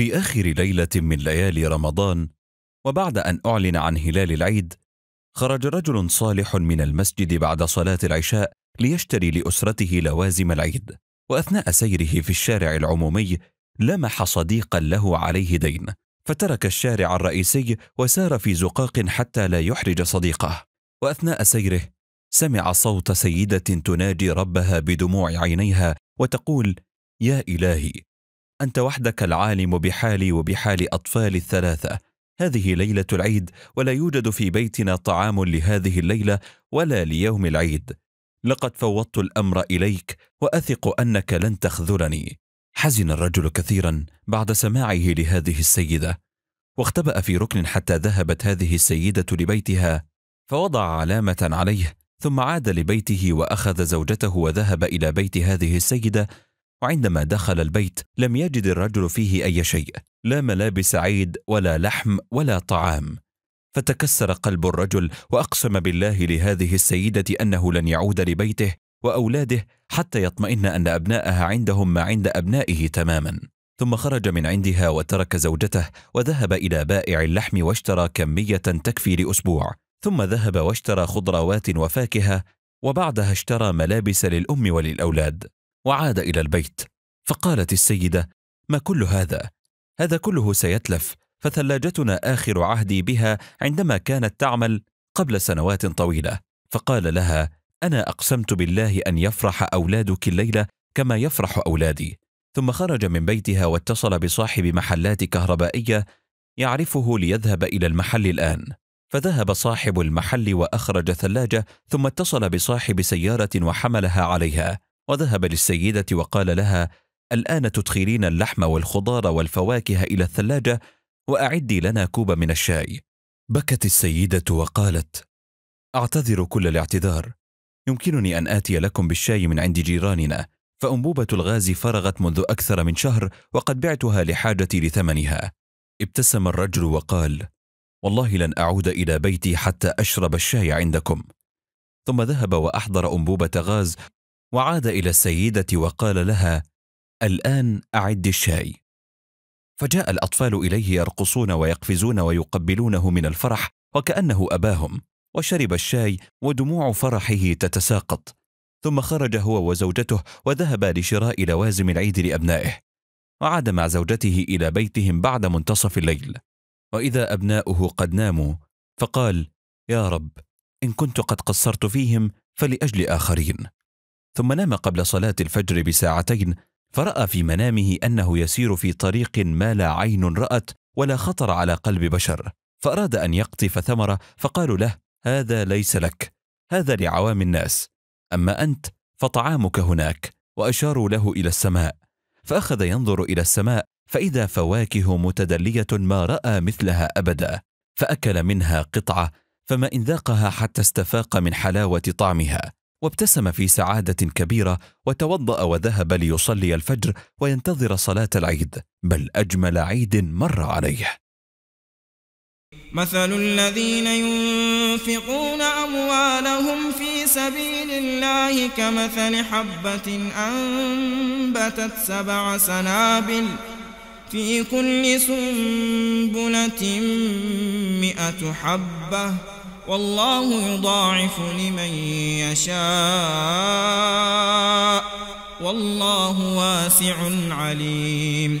في آخر ليلة من ليالي رمضان وبعد أن أعلن عن هلال العيد خرج رجل صالح من المسجد بعد صلاة العشاء ليشتري لأسرته لوازم العيد وأثناء سيره في الشارع العمومي لمح صديقا له عليه دين فترك الشارع الرئيسي وسار في زقاق حتى لا يحرج صديقه وأثناء سيره سمع صوت سيدة تناجي ربها بدموع عينيها وتقول يا إلهي انت وحدك العالم بحالي وبحال اطفالي الثلاثه هذه ليله العيد ولا يوجد في بيتنا طعام لهذه الليله ولا ليوم العيد لقد فوضت الامر اليك واثق انك لن تخذلني حزن الرجل كثيرا بعد سماعه لهذه السيده واختبا في ركن حتى ذهبت هذه السيده لبيتها فوضع علامه عليه ثم عاد لبيته واخذ زوجته وذهب الى بيت هذه السيده وعندما دخل البيت لم يجد الرجل فيه أي شيء لا ملابس عيد ولا لحم ولا طعام فتكسر قلب الرجل وأقسم بالله لهذه السيدة أنه لن يعود لبيته وأولاده حتى يطمئن أن أبناءها عندهم ما عند أبنائه تماما ثم خرج من عندها وترك زوجته وذهب إلى بائع اللحم واشترى كمية تكفي لأسبوع ثم ذهب واشترى خضروات وفاكهة وبعدها اشترى ملابس للأم وللأولاد وعاد الى البيت فقالت السيده ما كل هذا هذا كله سيتلف فثلاجتنا اخر عهدي بها عندما كانت تعمل قبل سنوات طويله فقال لها انا اقسمت بالله ان يفرح اولادك الليله كما يفرح اولادي ثم خرج من بيتها واتصل بصاحب محلات كهربائيه يعرفه ليذهب الى المحل الان فذهب صاحب المحل واخرج ثلاجه ثم اتصل بصاحب سياره وحملها عليها وذهب للسيدة وقال لها: الآن تدخلين اللحم والخضار والفواكه إلى الثلاجة وأعدي لنا كوب من الشاي. بكت السيدة وقالت: أعتذر كل الاعتذار. يمكنني أن آتي لكم بالشاي من عند جيراننا، فأنبوبة الغاز فرغت منذ أكثر من شهر وقد بعتها لحاجتي لثمنها. ابتسم الرجل وقال: والله لن أعود إلى بيتي حتى أشرب الشاي عندكم. ثم ذهب وأحضر أنبوبة غاز وعاد الى السيده وقال لها الان اعد الشاي فجاء الاطفال اليه يرقصون ويقفزون ويقبلونه من الفرح وكانه اباهم وشرب الشاي ودموع فرحه تتساقط ثم خرج هو وزوجته وذهبا لشراء لوازم العيد لابنائه وعاد مع زوجته الى بيتهم بعد منتصف الليل واذا ابناؤه قد ناموا فقال يا رب ان كنت قد قصرت فيهم فلاجل اخرين ثم نام قبل صلاة الفجر بساعتين فرأى في منامه أنه يسير في طريق ما لا عين رأت ولا خطر على قلب بشر فأراد أن يقطف ثمرة فقالوا له هذا ليس لك هذا لعوام الناس أما أنت فطعامك هناك وأشاروا له إلى السماء فأخذ ينظر إلى السماء فإذا فواكه متدلية ما رأى مثلها أبدا فأكل منها قطعة فما إن ذاقها حتى استفاق من حلاوة طعمها وابتسم في سعاده كبيره وتوضا وذهب ليصلي الفجر وينتظر صلاه العيد بل اجمل عيد مر عليه مثل الذين ينفقون اموالهم في سبيل الله كمثل حبه انبتت سبع سنابل في كل سنبله مئه حبه والله يضاعف لمن يشاء والله واسع عليم